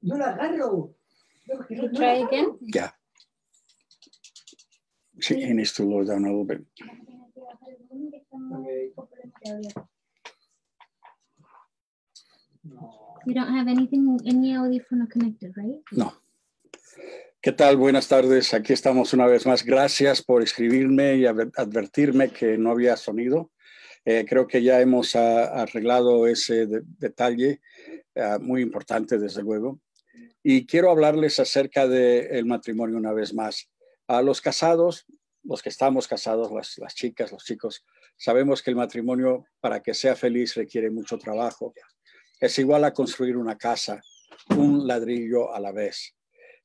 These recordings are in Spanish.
No la agarro. No, que no, try Sí. Ya. She needs to lower a little bit. You don't have anything, connected, right? No. ¿Qué tal? Buenas tardes. Aquí estamos una vez más. Gracias por escribirme y advertirme que no había sonido. Eh, creo que ya hemos arreglado ese detalle ah, muy importante, desde luego y quiero hablarles acerca del matrimonio una vez más. A los casados, los que estamos casados, las, las chicas, los chicos, sabemos que el matrimonio para que sea feliz requiere mucho trabajo. Es igual a construir una casa, un ladrillo a la vez.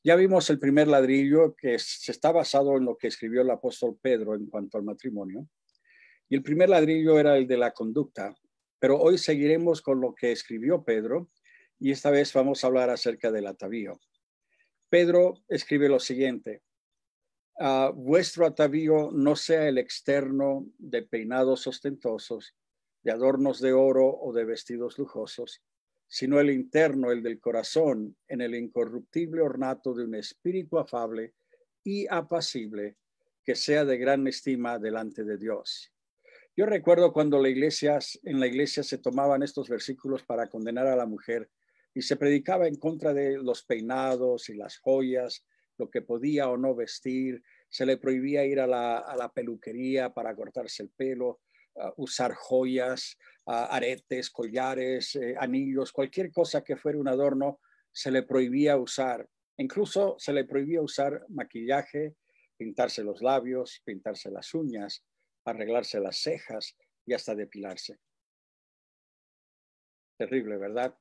Ya vimos el primer ladrillo que se está basado en lo que escribió el apóstol Pedro en cuanto al matrimonio. Y el primer ladrillo era el de la conducta, pero hoy seguiremos con lo que escribió Pedro y esta vez vamos a hablar acerca del atavío. Pedro escribe lo siguiente. vuestro atavío no sea el externo de peinados ostentosos, de adornos de oro o de vestidos lujosos, sino el interno, el del corazón, en el incorruptible ornato de un espíritu afable y apacible que sea de gran estima delante de Dios. Yo recuerdo cuando en la iglesia se tomaban estos versículos para condenar a la mujer y se predicaba en contra de los peinados y las joyas, lo que podía o no vestir, se le prohibía ir a la, peluquería para cortarse el pelo, ah, usar joyas, ah, aretes, collares, eh, anillos, cualquier cosa que fuera un adorno, se le prohibía usar. Incluso se le prohibía usar maquillaje, pintarse los labios, pintarse las uñas, arreglarse las cejas y hasta depilarse. Terrible, ¿verdad?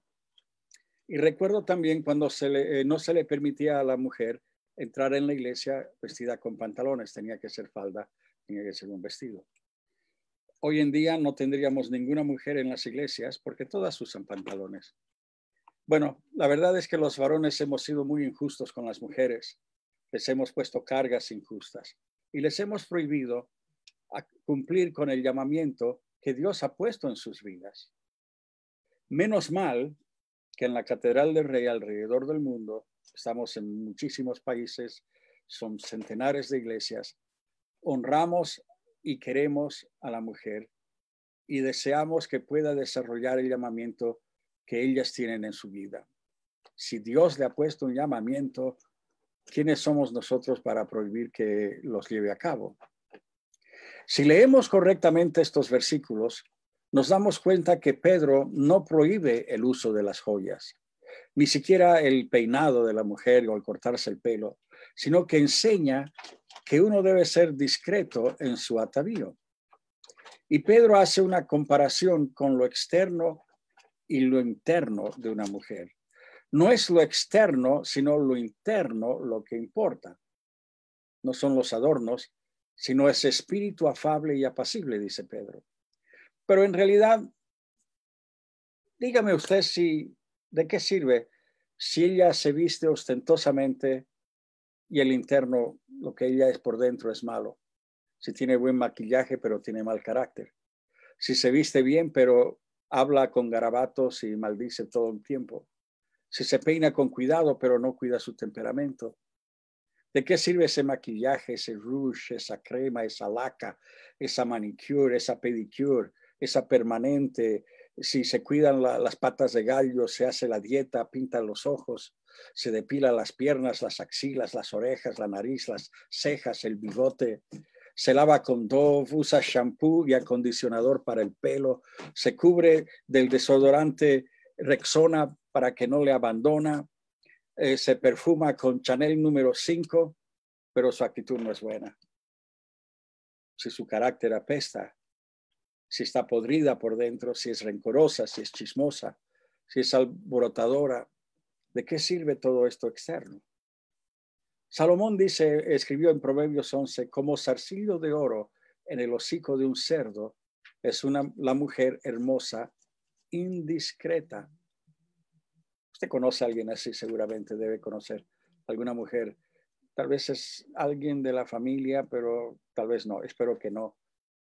Y recuerdo también cuando eh, no se le permitía a la mujer entrar en la iglesia vestida con pantalones, tenía que ser falda, tenía que ser un vestido. Hoy en día no tendríamos ninguna mujer en las iglesias porque todas usan pantalones. Bueno, la verdad es que los varones hemos sido muy injustos con las mujeres, les hemos puesto cargas injustas y les hemos prohibido cumplir con el llamamiento que Dios ha puesto en sus vidas. Menos mal que en la Catedral del Rey alrededor del mundo, estamos en muchísimos países, son centenares de iglesias, honramos y queremos a la mujer y deseamos que pueda desarrollar el llamamiento que ellas tienen en su vida. Si Dios le ha puesto un llamamiento, ¿quiénes somos nosotros para prohibir que los lleve a cabo? Si leemos correctamente estos versículos, nos damos cuenta que Pedro no prohíbe el uso de las joyas, ni siquiera el peinado de la mujer o el cortarse el pelo, sino que enseña que uno debe ser discreto en su atavío. Y Pedro hace una comparación con lo externo y lo interno de una mujer. No es lo externo, sino lo interno lo que importa. No son los adornos, sino ese espíritu afable y apacible, dice Pedro. Pero en realidad, dígame usted si, ¿de qué sirve si ella se viste ostentosamente y el interno, lo que ella es por dentro, es malo? Si tiene buen maquillaje, pero tiene mal carácter. Si se viste bien, pero habla con garabatos y maldice todo el tiempo. Si se peina con cuidado, pero no cuida su temperamento. ¿De qué sirve ese maquillaje, ese rouge, esa crema, esa laca, esa manicure, esa pedicure, esa permanente, si se cuidan las patas de gallo, se hace la dieta, pinta los ojos, se depila las piernas, las axilas, las orejas, la nariz, las cejas, el bigote, se lava con Dove, usa shampoo y acondicionador para el pelo, se cubre del desodorante Rexona para que no le abandona, eh, se perfuma con Chanel número 5, pero su actitud no es buena. Si su carácter apesta, si está podrida por dentro, si es rencorosa, si es chismosa, si es alborotadora, ¿de qué sirve todo esto externo? Salomón dice, escribió en Proverbios 11, como zarcillo de oro en el hocico de un cerdo es una, la mujer hermosa, indiscreta. Usted conoce a alguien así, seguramente debe conocer alguna mujer. Tal vez es alguien de la familia, pero tal vez no, espero que no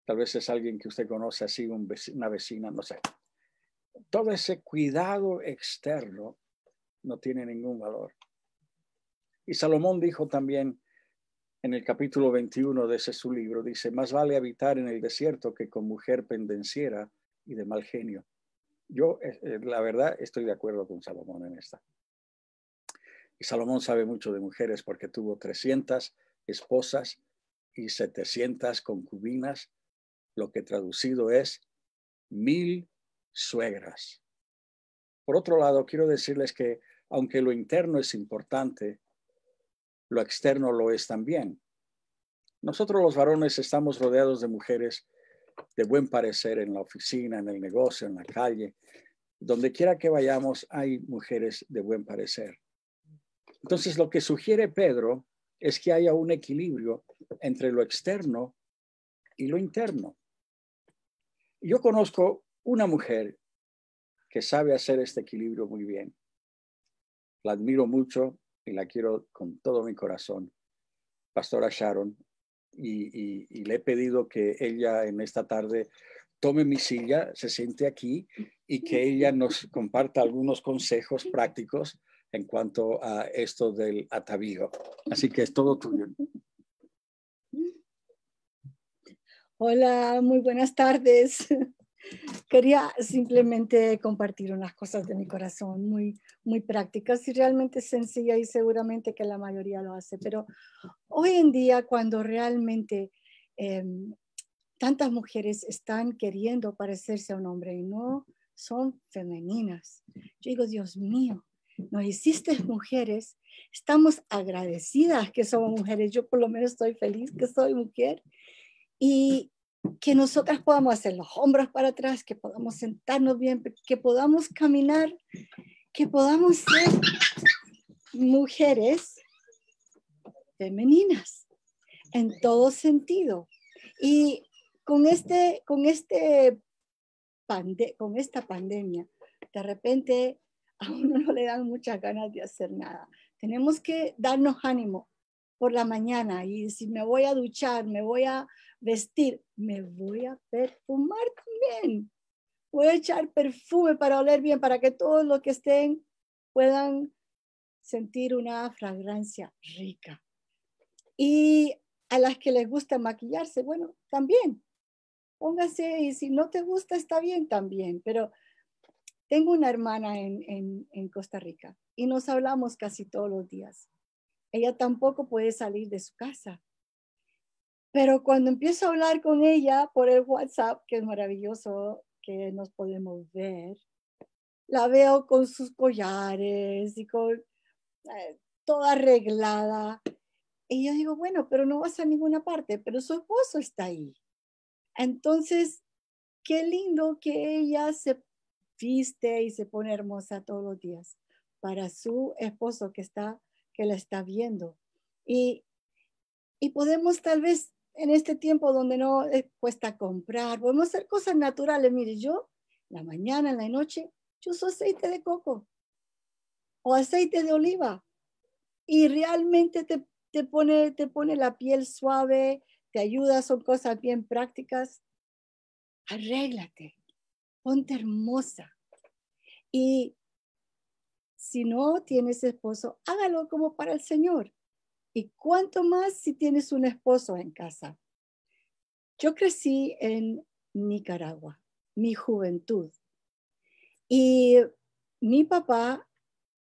tal vez es alguien que usted conoce así, una vecina, no sé. Todo ese cuidado externo no tiene ningún valor. Y Salomón dijo también en el capítulo 21 de ese su libro, dice, más vale habitar en el desierto que con mujer pendenciera y de mal genio. Yo, eh, eh, la verdad, estoy de acuerdo con Salomón en esta. Y Salomón sabe mucho de mujeres porque tuvo 300 esposas y 700 concubinas lo que traducido es mil suegras. Por otro lado, quiero decirles que aunque lo interno es importante, lo externo lo es también. Nosotros los varones estamos rodeados de mujeres de buen parecer en la oficina, en el negocio, en la calle. Donde quiera que vayamos hay mujeres de buen parecer. Entonces, lo que sugiere Pedro es que haya un equilibrio entre lo externo y lo interno yo conozco una mujer que sabe hacer este equilibrio muy bien. La admiro mucho y la quiero con todo mi corazón, Pastora Sharon, y, le he pedido que ella en esta tarde tome mi silla, se siente aquí y que ella nos comparta algunos consejos prácticos en cuanto a esto del atavío. Así que es todo tuyo. Hola, muy buenas tardes. Quería simplemente compartir unas cosas de mi corazón, muy, muy prácticas y realmente sencillas y seguramente que la mayoría lo hace. Pero hoy en día, cuando realmente em, tantas mujeres están queriendo parecerse a un hombre y no son femeninas, yo digo, Dios mío, nos hiciste mujeres, estamos agradecidas que somos mujeres. Yo por lo menos estoy feliz que soy mujer y que nosotras podamos hacer los hombros para atrás, que podamos sentarnos bien, que podamos caminar, que podamos ser mujeres femeninas en todo sentido. Y con, este, con, este pande con esta pandemia, de repente a uno no le dan muchas ganas de hacer nada. Tenemos que darnos ánimo por la mañana y si me voy a duchar, me voy a vestir, me voy a perfumar también. Voy a echar perfume para oler bien, para que todos los que estén puedan sentir una fragancia rica. Y a las que les gusta maquillarse, bueno, también, póngase y si no te gusta, está bien también, pero tengo una hermana en, en, Costa Rica y nos hablamos casi todos los días. Ella tampoco puede salir de su casa pero cuando empiezo a hablar con ella por el WhatsApp, que es maravilloso que nos podemos ver, la veo con sus collares y con eh, toda arreglada. Y yo digo, bueno, pero no vas a ninguna parte, pero su esposo está ahí. Entonces, qué lindo que ella se viste y se pone hermosa todos los días para su esposo que está que la está viendo. Y, y podemos tal vez en este tiempo donde no eh, cuesta comprar, podemos hacer cosas naturales. Mire, yo, la mañana, en la noche, yo uso aceite de coco o aceite de oliva y realmente te, te, pone, te pone la piel suave, te ayuda, son cosas bien prácticas. Arréglate, ponte hermosa. Y si no tienes esposo, hágalo como para el Señor y cuánto más si tienes un esposo en casa. Yo crecí en Nicaragua, mi juventud. Y mi papá,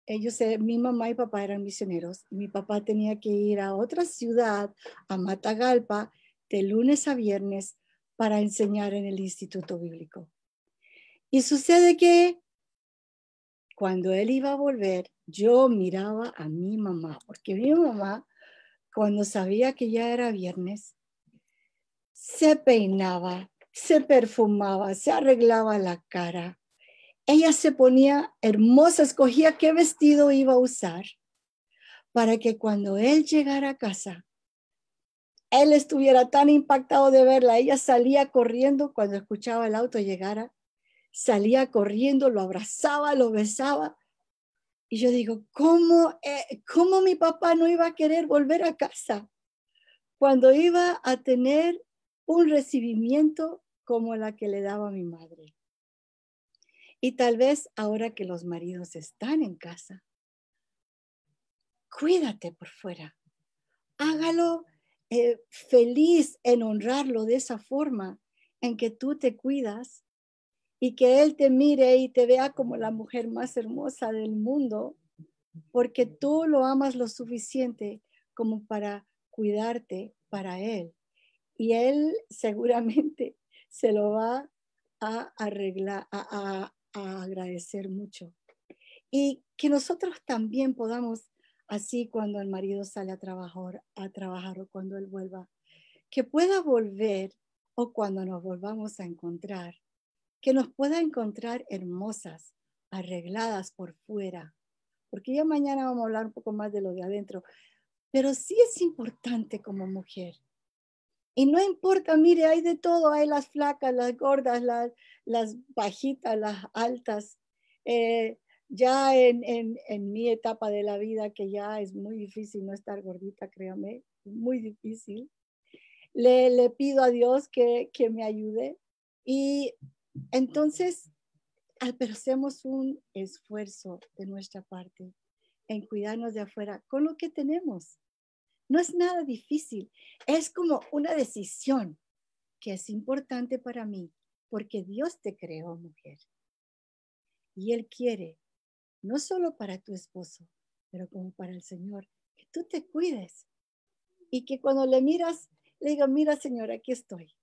ellos, mi mamá y papá eran misioneros. mi papá tenía que ir a otra ciudad, a Matagalpa, de lunes a viernes para enseñar en el Instituto Bíblico. Y sucede que cuando él iba a volver, yo miraba a mi mamá, porque mi mamá cuando sabía que ya era viernes, se peinaba, se perfumaba, se arreglaba la cara. Ella se ponía hermosa, escogía qué vestido iba a usar para que cuando él llegara a casa, él estuviera tan impactado de verla. Ella salía corriendo cuando escuchaba el auto llegara, salía corriendo, lo abrazaba, lo besaba y yo digo, ¿cómo, eh, ¿cómo mi papá no iba a querer volver a casa cuando iba a tener un recibimiento como la que le daba mi madre? Y tal vez ahora que los maridos están en casa, cuídate por fuera, hágalo eh, feliz en honrarlo de esa forma en que tú te cuidas y que Él te mire y te vea como la mujer más hermosa del mundo, porque tú lo amas lo suficiente como para cuidarte para Él. Y Él seguramente se lo va a arreglar, a, agradecer mucho. Y que nosotros también podamos, así cuando el marido sale a trabajar, a trabajar o cuando Él vuelva, que pueda volver o cuando nos volvamos a encontrar que nos pueda encontrar hermosas, arregladas por fuera, porque ya mañana vamos a hablar un poco más de lo de adentro, pero sí es importante como mujer. Y no importa, mire, hay de todo, hay las flacas, las gordas, las, las bajitas, las altas. Eh, ya en, mi etapa de la vida, que ya es muy difícil no estar gordita, créame, muy difícil, le, pido a Dios que, que me ayude. Y entonces, pero hacemos un esfuerzo de nuestra parte en cuidarnos de afuera con lo que tenemos. No es nada difícil, es como una decisión que es importante para mí, porque Dios te creó mujer. Y Él quiere, no solo para tu esposo, pero como para el Señor, que tú te cuides y que cuando le miras, le diga, mira Señor, aquí estoy.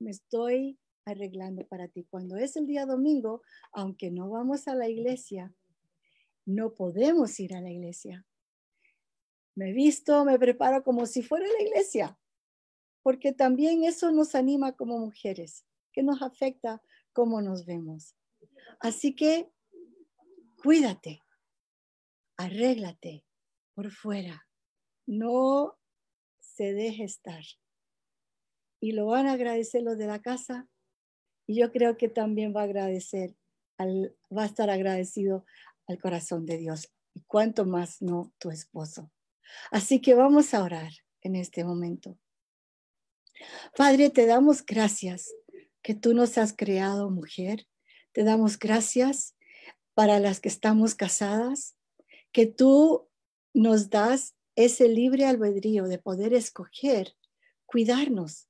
Me estoy arreglando para ti. Cuando es el día domingo, aunque no vamos a la iglesia, no podemos ir a la iglesia. Me visto, me preparo como si fuera la iglesia, porque también eso nos anima como mujeres, que nos afecta cómo nos vemos. Así que cuídate, arréglate por fuera, no se deje estar. Y lo van a agradecer los de la casa y yo creo que también va a agradecer, va a estar agradecido al corazón de Dios. Y cuanto más no tu esposo. Así que vamos a orar en este momento. Padre, te damos gracias que tú nos has creado mujer. Te damos gracias para las que estamos casadas, que tú nos das ese libre albedrío de poder escoger, cuidarnos,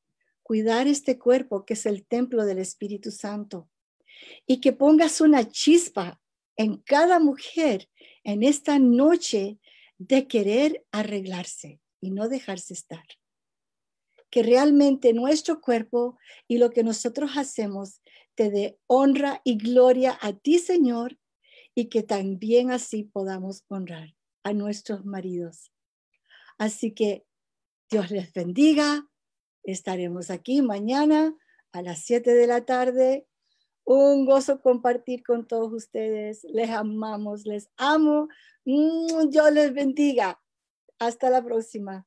cuidar este cuerpo que es el templo del Espíritu Santo y que pongas una chispa en cada mujer en esta noche de querer arreglarse y no dejarse estar. Que realmente nuestro cuerpo y lo que nosotros hacemos te dé honra y gloria a ti, Señor, y que también así podamos honrar a nuestros maridos. Así que Dios les bendiga. Estaremos aquí mañana a las 7 de la tarde. Un gozo compartir con todos ustedes. Les amamos, les amo. Yo mm, les bendiga. Hasta la próxima.